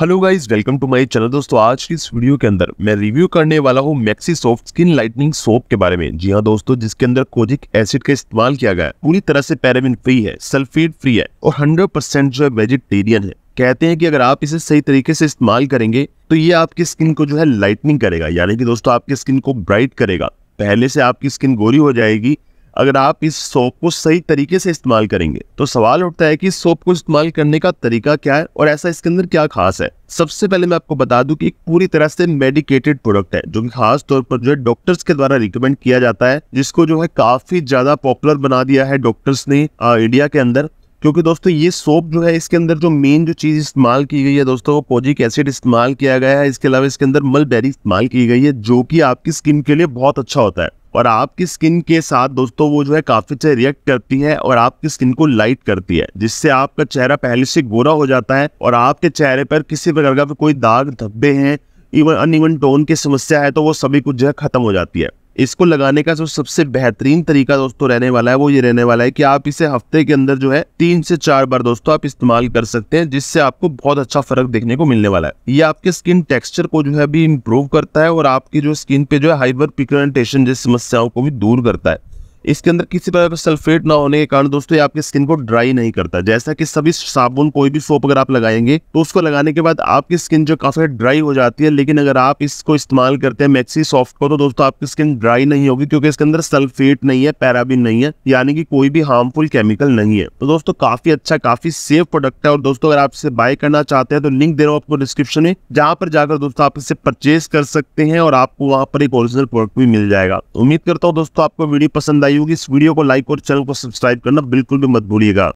hello guys welcome to my channel दोस्तों आज की इस वीडियो के अंदर मैं रिव्यू करने वाला हूँ Maxi soft skin lightening soap के बारे में जी हाँ दोस्तों जिसके अंदर कोजिक एसिड का इस्तेमाल किया गया है पूरी तरह से पैराबिन फ्री है सल्फेट फ्री है और 100% जो है वेजिटेरियन है कहते हैं कि अगर आप इसे सही तरीके से इस्तेमाल करेंगे तो ये आपकी स्किन को जो है लाइटनिंग करेगा यानी कि दोस्तों आपकी स्किन को ब्राइट करेगा पहले से आपकी स्किन गोरी हो जाएगी अगर आप इस सोप को सही तरीके से इस्तेमाल करेंगे तो सवाल उठता है कि सोप को इस्तेमाल करने का तरीका क्या है और ऐसा इसके अंदर क्या खास है सबसे पहले मैं आपको बता दूं कि एक पूरी तरह से मेडिकेटेड प्रोडक्ट है जो कि खास तौर पर जो है डॉक्टर्स के द्वारा रिकमेंड किया जाता है जिसको जो है काफी ज्यादा पॉपुलर बना दिया है डॉक्टर्स ने इंडिया के अंदर क्योंकि दोस्तों ये सोप जो है इसके अंदर जो मेन जो चीज़ इस्तेमाल की गई है दोस्तों वो पोजिक एसिड इस्तेमाल किया गया है इसके अलावा इसके अंदर मलबेरी इस्तेमाल की गई है जो कि आपकी स्किन के लिए बहुत अच्छा होता है और आपकी स्किन के साथ दोस्तों वो जो है काफ़ी अच्छा रिएक्ट करती है और आपकी स्किन को लाइट करती है जिससे आपका चेहरा पहले से गोरा हो जाता है और आपके चेहरे पर किसी प्रकार का कोई दाग धब्बे हैं इवन अन टोन की समस्या है तो वो सभी कुछ जो है खत्म हो जाती है इसको लगाने का जो सबसे बेहतरीन तरीका दोस्तों रहने वाला है वो ये रहने वाला है कि आप इसे हफ्ते के अंदर जो है तीन से चार बार दोस्तों आप इस्तेमाल कर सकते हैं जिससे आपको बहुत अच्छा फर्क देखने को मिलने वाला है ये आपके स्किन टेक्सचर को जो है भी इम्प्रूव करता है और आपकी जो स्किन पे जो है हाइपर पिक्रेंटेशन जैसी समस्याओं को भी दूर करता है इसके अंदर किसी प्रकार का सल्फेट ना होने के कारण दोस्तों आपकी स्किन को ड्राई नहीं करता जैसा कि सभी साबुन कोई भी सोप अगर आप लगाएंगे तो उसको लगाने के बाद आपकी स्किन जो काफ़ी ड्राई हो जाती है लेकिन अगर आप इसको इस्तेमाल करते हैं मैक्सी सॉफ्ट को तो दोस्तों आपकी स्किन ड्राई नहीं होगी क्योंकि इसके अंदर सल्फेट नहीं है पैराबिन नहीं है यानी कि कोई भी हार्मफुल केमिकल नहीं है तो दोस्तों काफ़ी अच्छा काफ़ी सेफ प्रोडक्ट है और दोस्तों अगर आप इसे बाय करना चाहते हैं तो लिंक दे रहा हूँ आपको डिस्क्रिप्शन में जहाँ पर जाकर दोस्तों आप इसे परचेज कर सकते हैं और आपको वहाँ पर एक ओरिजिनल प्रोडक्ट भी मिल जाएगा उम्मीद करता हूँ दोस्तों आपको वीडियो पसंद आई आई होगी इस वीडियो को लाइक और चैनल को सब्सक्राइब करना बिल्कुल भी मत भूलिएगा